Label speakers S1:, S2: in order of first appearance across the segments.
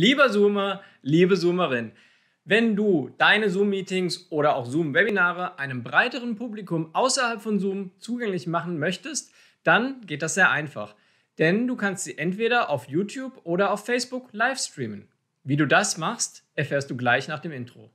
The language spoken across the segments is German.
S1: Lieber Zoomer, liebe Zoomerin, wenn du deine Zoom-Meetings oder auch Zoom-Webinare einem breiteren Publikum außerhalb von Zoom zugänglich machen möchtest, dann geht das sehr einfach. Denn du kannst sie entweder auf YouTube oder auf Facebook live streamen. Wie du das machst, erfährst du gleich nach dem Intro.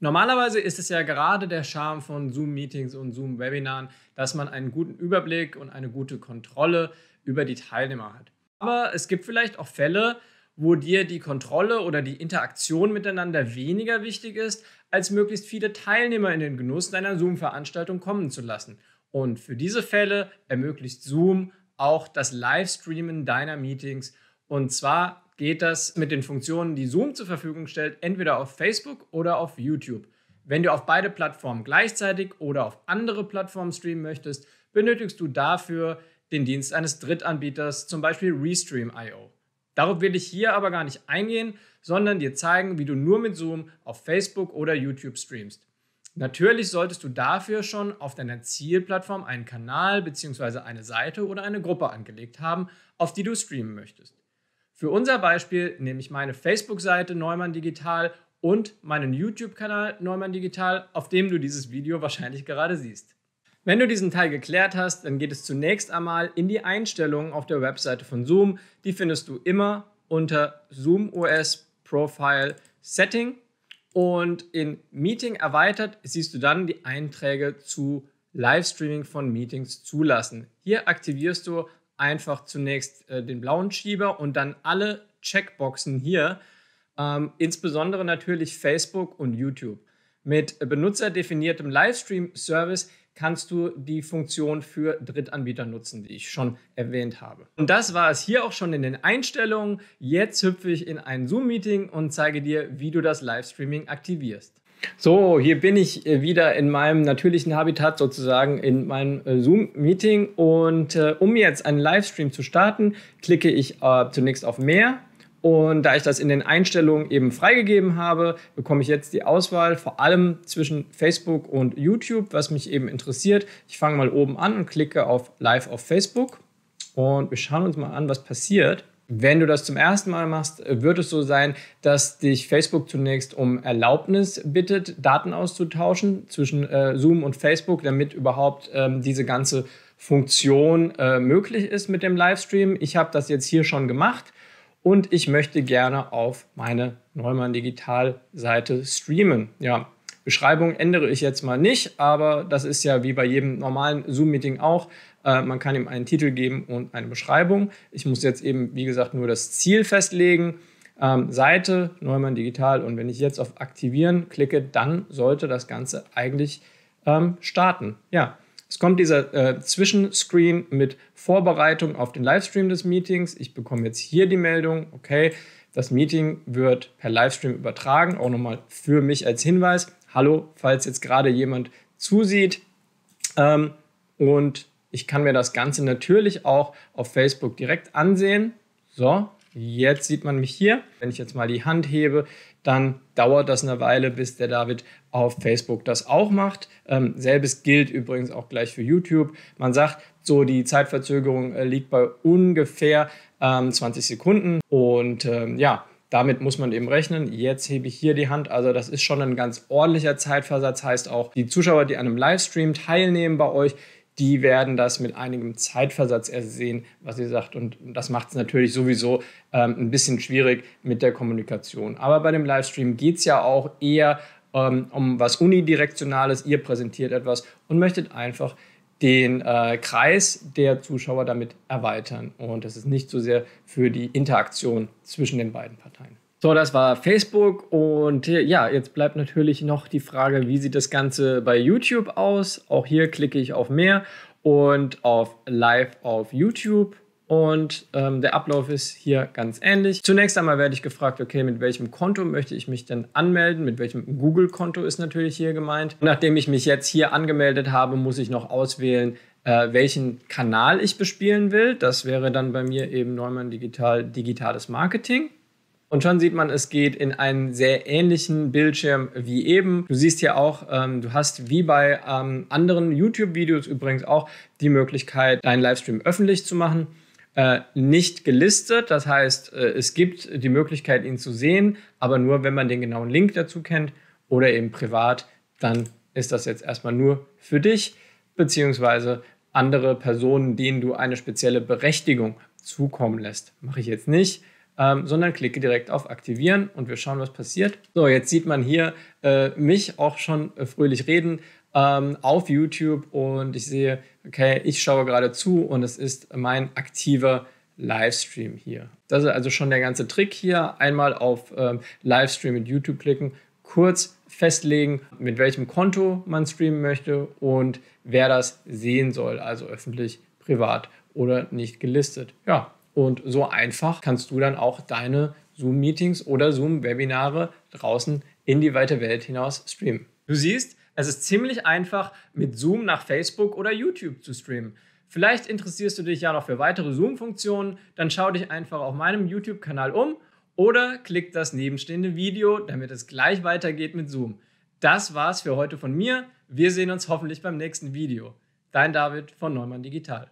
S1: Normalerweise ist es ja gerade der Charme von Zoom-Meetings und Zoom-Webinaren, dass man einen guten Überblick und eine gute Kontrolle über die Teilnehmer hat. Aber es gibt vielleicht auch Fälle, wo dir die Kontrolle oder die Interaktion miteinander weniger wichtig ist, als möglichst viele Teilnehmer in den Genuss deiner Zoom-Veranstaltung kommen zu lassen. Und für diese Fälle ermöglicht Zoom auch das Livestreamen deiner Meetings. Und zwar geht das mit den Funktionen, die Zoom zur Verfügung stellt, entweder auf Facebook oder auf YouTube. Wenn du auf beide Plattformen gleichzeitig oder auf andere Plattformen streamen möchtest, benötigst du dafür den Dienst eines Drittanbieters, zum Beispiel Restream.io. Darauf will ich hier aber gar nicht eingehen, sondern dir zeigen, wie du nur mit Zoom auf Facebook oder YouTube streamst. Natürlich solltest du dafür schon auf deiner Zielplattform einen Kanal bzw. eine Seite oder eine Gruppe angelegt haben, auf die du streamen möchtest. Für unser Beispiel nehme ich meine Facebook-Seite Neumann Digital und meinen YouTube-Kanal Neumann Digital, auf dem du dieses Video wahrscheinlich gerade siehst. Wenn du diesen Teil geklärt hast, dann geht es zunächst einmal in die Einstellungen auf der Webseite von Zoom. Die findest du immer unter Zoom OS Profile Setting und in Meeting erweitert siehst du dann die Einträge zu Livestreaming von Meetings zulassen. Hier aktivierst du einfach zunächst äh, den blauen Schieber und dann alle Checkboxen hier, ähm, insbesondere natürlich Facebook und YouTube. Mit benutzerdefiniertem Livestream-Service kannst du die Funktion für Drittanbieter nutzen, die ich schon erwähnt habe. Und das war es hier auch schon in den Einstellungen. Jetzt hüpfe ich in ein Zoom-Meeting und zeige dir, wie du das Livestreaming aktivierst. So, hier bin ich äh, wieder in meinem natürlichen Habitat sozusagen in meinem äh, Zoom-Meeting und äh, um jetzt einen Livestream zu starten, klicke ich äh, zunächst auf Mehr und da ich das in den Einstellungen eben freigegeben habe, bekomme ich jetzt die Auswahl vor allem zwischen Facebook und YouTube, was mich eben interessiert. Ich fange mal oben an und klicke auf Live auf Facebook. Und wir schauen uns mal an, was passiert. Wenn du das zum ersten Mal machst, wird es so sein, dass dich Facebook zunächst um Erlaubnis bittet, Daten auszutauschen zwischen äh, Zoom und Facebook, damit überhaupt ähm, diese ganze Funktion äh, möglich ist mit dem Livestream. Ich habe das jetzt hier schon gemacht und ich möchte gerne auf meine Neumann Digital Seite streamen. Ja, Beschreibung ändere ich jetzt mal nicht, aber das ist ja wie bei jedem normalen Zoom-Meeting auch. Äh, man kann ihm einen Titel geben und eine Beschreibung. Ich muss jetzt eben, wie gesagt, nur das Ziel festlegen. Ähm, Seite, Neumann Digital. Und wenn ich jetzt auf Aktivieren klicke, dann sollte das Ganze eigentlich ähm, starten. Ja, es kommt dieser äh, Zwischenscreen mit Vorbereitung auf den Livestream des Meetings. Ich bekomme jetzt hier die Meldung, okay, das Meeting wird per Livestream übertragen. Auch nochmal für mich als Hinweis. Hallo, falls jetzt gerade jemand zusieht. Ähm, und ich kann mir das Ganze natürlich auch auf Facebook direkt ansehen. So, jetzt sieht man mich hier. Wenn ich jetzt mal die Hand hebe, dann dauert das eine Weile, bis der David auf Facebook das auch macht. Ähm, selbes gilt übrigens auch gleich für YouTube. Man sagt, so die Zeitverzögerung äh, liegt bei ungefähr ähm, 20 Sekunden. Und ähm, ja, damit muss man eben rechnen. Jetzt hebe ich hier die Hand. Also das ist schon ein ganz ordentlicher Zeitversatz. Heißt auch, die Zuschauer, die an einem Livestream teilnehmen bei euch, die werden das mit einigem Zeitversatz erst sehen, was ihr sagt. Und das macht es natürlich sowieso ähm, ein bisschen schwierig mit der Kommunikation. Aber bei dem Livestream geht es ja auch eher ähm, um was Unidirektionales. Ihr präsentiert etwas und möchtet einfach den äh, Kreis der Zuschauer damit erweitern. Und das ist nicht so sehr für die Interaktion zwischen den beiden Parteien. So, das war Facebook und ja, jetzt bleibt natürlich noch die Frage, wie sieht das Ganze bei YouTube aus? Auch hier klicke ich auf mehr und auf Live auf YouTube und ähm, der Ablauf ist hier ganz ähnlich. Zunächst einmal werde ich gefragt, okay, mit welchem Konto möchte ich mich denn anmelden? Mit welchem Google-Konto ist natürlich hier gemeint. Nachdem ich mich jetzt hier angemeldet habe, muss ich noch auswählen, äh, welchen Kanal ich bespielen will. Das wäre dann bei mir eben Neumann Digital Digitales Marketing. Und schon sieht man, es geht in einen sehr ähnlichen Bildschirm wie eben. Du siehst hier auch, ähm, du hast wie bei ähm, anderen YouTube-Videos übrigens auch die Möglichkeit, deinen Livestream öffentlich zu machen. Äh, nicht gelistet, das heißt, äh, es gibt die Möglichkeit, ihn zu sehen, aber nur, wenn man den genauen Link dazu kennt oder eben privat, dann ist das jetzt erstmal nur für dich beziehungsweise andere Personen, denen du eine spezielle Berechtigung zukommen lässt. Mache ich jetzt nicht ähm, sondern klicke direkt auf Aktivieren und wir schauen, was passiert. So, jetzt sieht man hier äh, mich auch schon äh, fröhlich reden ähm, auf YouTube und ich sehe, okay, ich schaue gerade zu und es ist mein aktiver Livestream hier. Das ist also schon der ganze Trick hier. Einmal auf ähm, Livestream mit YouTube klicken, kurz festlegen, mit welchem Konto man streamen möchte und wer das sehen soll, also öffentlich, privat oder nicht gelistet. Ja, und so einfach kannst du dann auch deine Zoom-Meetings oder Zoom-Webinare draußen in die weite Welt hinaus streamen. Du siehst, es ist ziemlich einfach, mit Zoom nach Facebook oder YouTube zu streamen. Vielleicht interessierst du dich ja noch für weitere Zoom-Funktionen, dann schau dich einfach auf meinem YouTube-Kanal um oder klick das nebenstehende Video, damit es gleich weitergeht mit Zoom. Das war's für heute von mir. Wir sehen uns hoffentlich beim nächsten Video. Dein David von Neumann Digital.